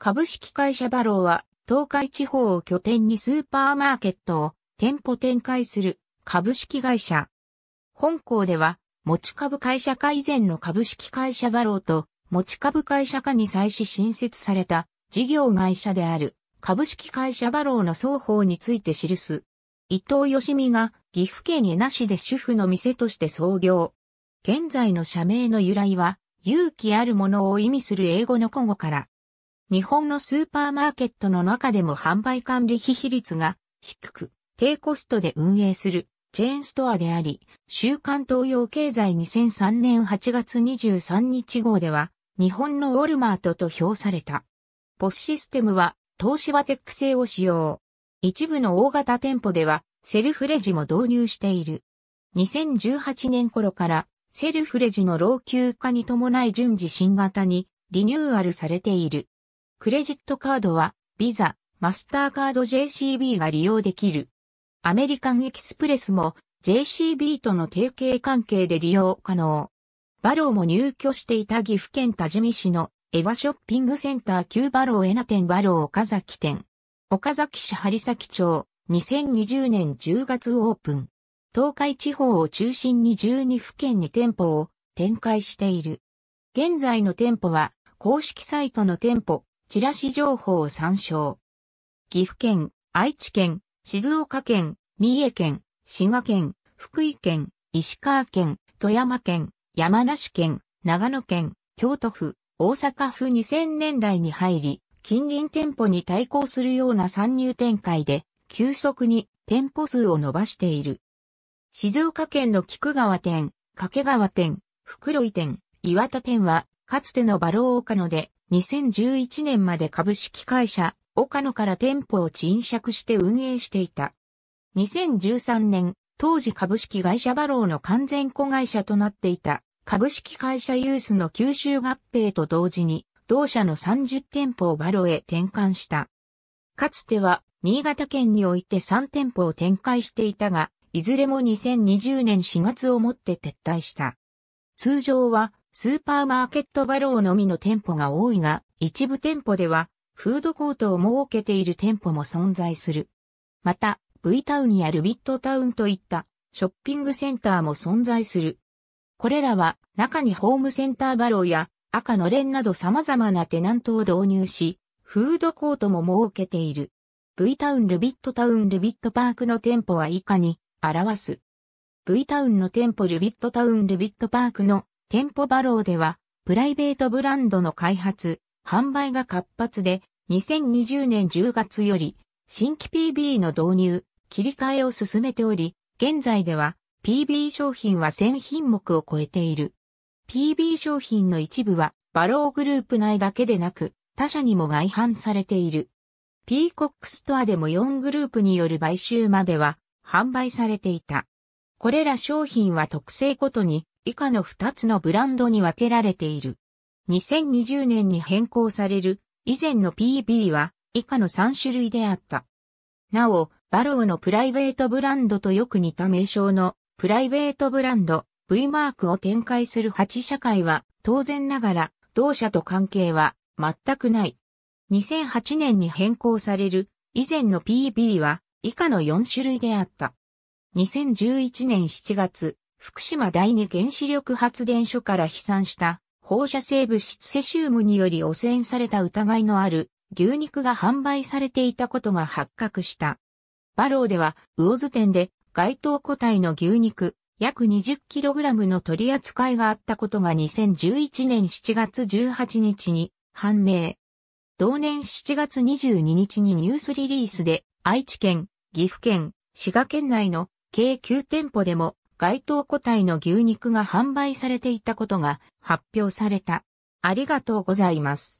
株式会社バローは、東海地方を拠点にスーパーマーケットを店舗展開する株式会社。本校では、持ち株会社化以前の株式会社バローと、持ち株会社化に際し新設された事業会社である株式会社バローの双方について記す。伊藤義美が岐阜県江那市で主婦の店として創業。現在の社名の由来は、勇気あるものを意味する英語の古語から、日本のスーパーマーケットの中でも販売管理費比率が低く、低コストで運営するチェーンストアであり、週刊東洋経済2003年8月23日号では、日本のウォルマートと評された。ポスシステムは、東芝テック製を使用。一部の大型店舗では、セルフレジも導入している。2018年頃から、セルフレジの老朽化に伴い順次新型にリニューアルされている。クレジットカードは、ビザ、マスターカード JCB が利用できる。アメリカンエキスプレスも JCB との提携関係で利用可能。バローも入居していた岐阜県多治見市のエヴァショッピングセンター旧バローエナ店バロー岡崎店。岡崎市張崎町2020年10月オープン。東海地方を中心に12府県に店舗を展開している。現在の店舗は公式サイトの店舗チラシ情報を参照。岐阜県、愛知県、静岡県、三重県、滋賀県、福井県、石川県、富山県、山梨県、長野県、京都府、大阪府2000年代に入り、近隣店舗に対抗するような参入展開で、急速に店舗数を伸ばしている。静岡県の菊川店、掛川店、袋井店、岩田店は、かつてのバロー岡野で、2011年まで株式会社、岡野から店舗を賃借して運営していた。2013年、当時株式会社バローの完全子会社となっていた、株式会社ユースの吸収合併と同時に、同社の30店舗をバローへ転換した。かつては、新潟県において3店舗を展開していたが、いずれも2020年4月をもって撤退した。通常は、スーパーマーケットバローのみの店舗が多いが、一部店舗では、フードコートを設けている店舗も存在する。また、V タウンやルビットタウンといったショッピングセンターも存在する。これらは中にホームセンターバローや赤のれんなど様々なテナントを導入し、フードコートも設けている。V タウンルビットタウンルビットパークの店舗は以下に表す。V タウンの店舗ルビットタウンルビットパークの店舗バローでは、プライベートブランドの開発、販売が活発で、2020年10月より、新規 PB の導入、切り替えを進めており、現在では PB 商品は1000品目を超えている。PB 商品の一部は、バローグループ内だけでなく、他社にも外販されている。ピーコックストアでも4グループによる買収までは販売されていた。これら商品は特性ごとに以下の2つのブランドに分けられている。2020年に変更される以前の PB は以下の3種類であった。なお、バローのプライベートブランドとよく似た名称のプライベートブランド V マークを展開する8社会は当然ながら同社と関係は全くない。2008年に変更される以前の PB は以下の4種類であった。2011年7月、福島第二原子力発電所から飛散した放射性物質セシウムにより汚染された疑いのある牛肉が販売されていたことが発覚した。バローでは、魚津店で該当個体の牛肉約 20kg の取り扱いがあったことが2011年7月18日に判明。同年7月22日にニュースリリースで愛知県、岐阜県、滋賀県内の計9店舗でも該当個体の牛肉が販売されていたことが発表された。ありがとうございます。